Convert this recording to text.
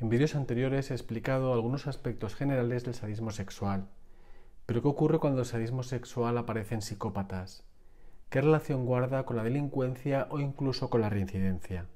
En vídeos anteriores he explicado algunos aspectos generales del sadismo sexual. Pero ¿qué ocurre cuando el sadismo sexual aparece en psicópatas? ¿Qué relación guarda con la delincuencia o incluso con la reincidencia?